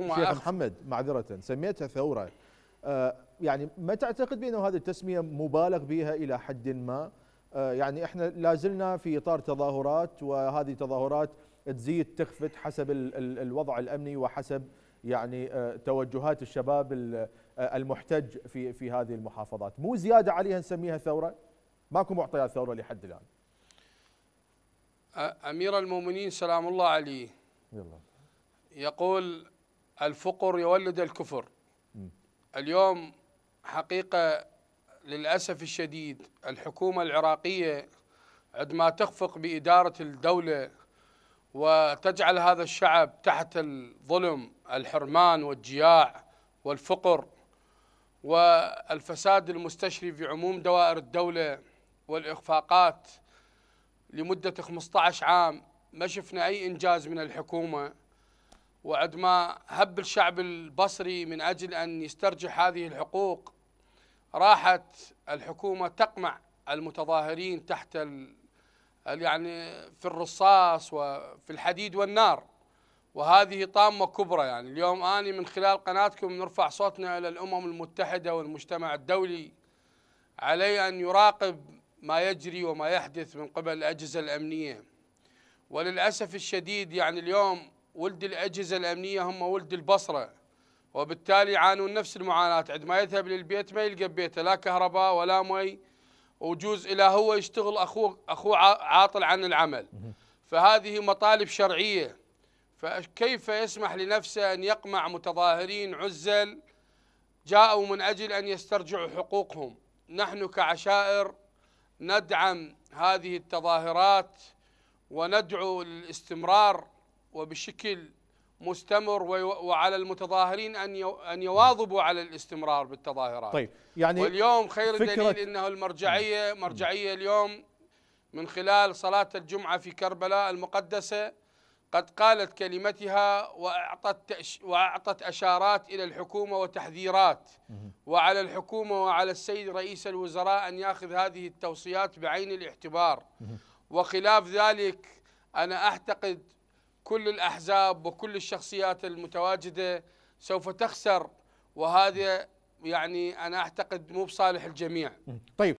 شيخ محمد معذرة سميتها ثورة آه، يعني ما تعتقد بأن هذه التسمية مبالغ بها إلى حد ما آه، يعني إحنا لازلنا في إطار تظاهرات وهذه تظاهرات تزيد تخفت حسب الوضع الأمني وحسب يعني آه، توجهات الشباب المحتج في في هذه المحافظات مو زيادة عليها نسميها ثورة ماكو معطيات ثورة لحد الآن أمير المؤمنين سلام الله عليه يقول الفقر يولد الكفر اليوم حقيقة للأسف الشديد الحكومة العراقية عندما تخفق بإدارة الدولة وتجعل هذا الشعب تحت الظلم الحرمان والجياع والفقر والفساد المستشري في عموم دوائر الدولة والإخفاقات لمدة 15 عام ما شفنا أي إنجاز من الحكومة وعد ما هب الشعب البصري من أجل أن يسترجع هذه الحقوق راحت الحكومة تقمع المتظاهرين تحت ال يعني في الرصاص وفي الحديد والنار وهذه طامة كبرى يعني اليوم أني من خلال قناتكم نرفع صوتنا إلى الأمم المتحدة والمجتمع الدولي عليه أن يراقب ما يجري وما يحدث من قبل الأجهزة الأمنية وللأسف الشديد يعني اليوم ولد الأجهزة الأمنية هم ولد البصرة وبالتالي يعانون نفس المعاناة عندما يذهب للبيت ما يلقى بيته لا كهرباء ولا مي وجوز إلى هو يشتغل أخوه أخوه عاطل عن العمل فهذه مطالب شرعية فكيف يسمح لنفسه أن يقمع متظاهرين عزل جاءوا من أجل أن يسترجعوا حقوقهم نحن كعشائر ندعم هذه التظاهرات وندعو للاستمرار وبشكل مستمر وعلى المتظاهرين ان ان يواظبوا على الاستمرار بالتظاهرات. طيب يعني واليوم خير الدليل انه المرجعيه مرجعيه اليوم من خلال صلاه الجمعه في كربلاء المقدسه قد قالت كلمتها واعطت واعطت اشارات الى الحكومه وتحذيرات وعلى الحكومه وعلى السيد رئيس الوزراء ان ياخذ هذه التوصيات بعين الاعتبار وخلاف ذلك انا اعتقد كل الأحزاب وكل الشخصيات المتواجدة سوف تخسر وهذا يعني أنا أعتقد مو بصالح الجميع طيب